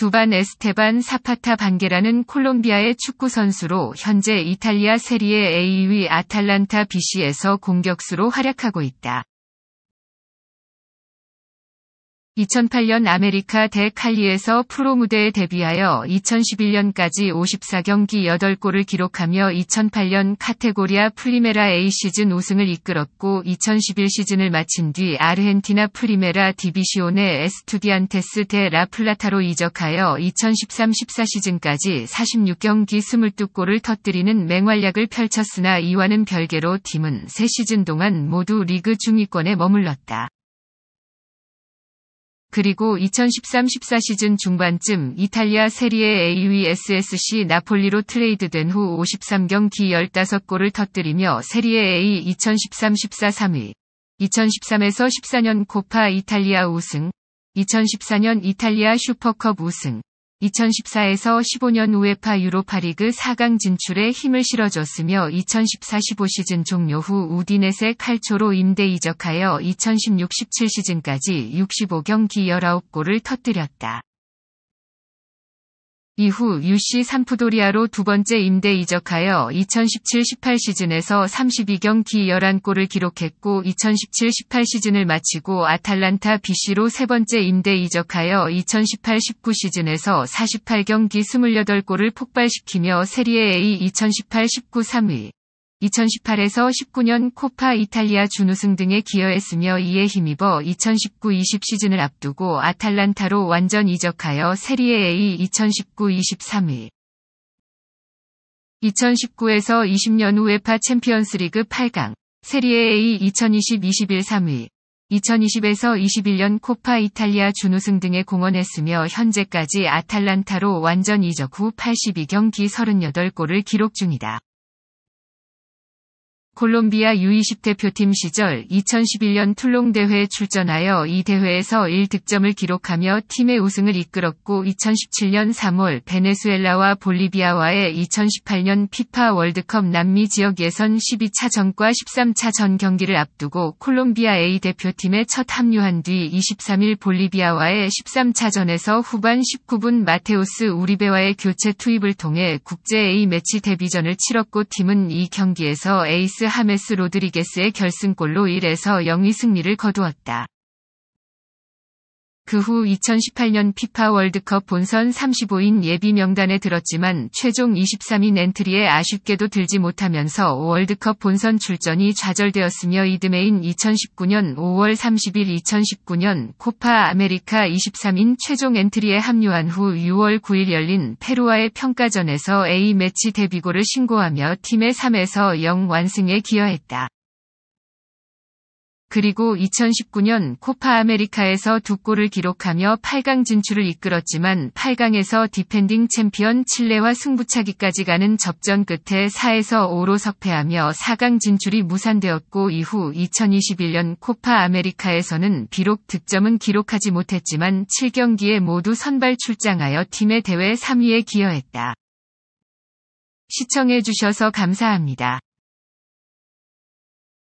두반 에스테반 사파타 반게라는 콜롬비아의 축구 선수로 현재 이탈리아 세리에 A위 아탈란타 BC에서 공격수로 활약하고 있다. 2008년 아메리카 대 칼리에서 프로 무대에 데뷔하여 2011년까지 54경기 8골을 기록하며 2008년 카테고리아 프리메라 A 시즌 우승을 이끌었고 2011 시즌을 마친 뒤 아르헨티나 프리메라 디비시온의 에스투디안테스 대 라플라타로 이적하여 2013-14 시즌까지 46경기 22골을 터뜨리는 맹활약을 펼쳤으나 이와는 별개로 팀은 3시즌 동안 모두 리그 중위권에 머물렀다. 그리고 2013-14 시즌 중반쯤 이탈리아 세리에 a u e, SSC 나폴리로 트레이드된 후 53경기 15골을 터뜨리며 세리에 A 2013-14 3위, 2 0 1 3 14년 코파 이탈리아 우승, 2014년 이탈리아 슈퍼컵 우승, 2014에서 15년 우에파 유로파리그 4강 진출에 힘을 실어줬으며 2014-15 시즌 종료 후 우디넷의 칼초로 임대 이적하여 2016-17 시즌까지 65경기 19골을 터뜨렸다. 이후 UC 산푸도리아로 두 번째 임대 이적하여 2017-18 시즌에서 32경 기 11골을 기록했고 2017-18 시즌을 마치고 아탈란타 BC로 세 번째 임대 이적하여 2018-19 시즌에서 48경기 28골을 폭발시키며 세리에 A 2018-19 3위. 2018에서 19년 코파 이탈리아 준우승 등에 기여했으며 이에 힘입어 2019-20 시즌을 앞두고 아탈란타로 완전 이적하여 세리에 A 2 0 1 9 2 3일 2019에서 20년 우에파 챔피언스리그 8강, 세리에 A 2020-21 3위. 2020에서 21년 코파 이탈리아 준우승 등에 공헌했으며 현재까지 아탈란타로 완전 이적 후 82경기 38골을 기록 중이다. 콜롬비아 U20 대표팀 시절 2011년 툴롱 대회에 출전하여 이 대회에서 1득점을 기록하며 팀의 우승을 이끌었고 2017년 3월 베네수엘라와 볼리비아와의 2018년 피파 월드컵 남미 지역 예선 12차전과 13차전 경기를 앞두고 콜롬비아 A 대표팀에 첫 합류한 뒤 23일 볼리비아와의 13차전에서 후반 19분 마테우스 우리베와의 교체 투입을 통해 국제 A 매치 데뷔전을 치렀고 팀은 이 경기에서 에이스 하메스 로드리게스의 결승골로 1에서 0위 승리를 거두었다. 그후 2018년 피파 월드컵 본선 35인 예비 명단에 들었지만 최종 23인 엔트리에 아쉽게도 들지 못하면서 월드컵 본선 출전이 좌절되었으며 이듬해인 2019년 5월 30일 2019년 코파 아메리카 23인 최종 엔트리에 합류한 후 6월 9일 열린 페루와의 평가전에서 A매치 데뷔골을 신고하며 팀의 3에서 0 완승에 기여했다. 그리고 2019년 코파 아메리카에서 두 골을 기록하며 8강 진출을 이끌었지만 8강에서 디펜딩 챔피언 칠레와 승부차기까지 가는 접전 끝에 4에서 5로 석패하며 4강 진출이 무산되었고 이후 2021년 코파 아메리카에서는 비록 득점은 기록하지 못했지만 7경기에 모두 선발 출장하여 팀의 대회 3위에 기여했다. 시청해주셔서 감사합니다.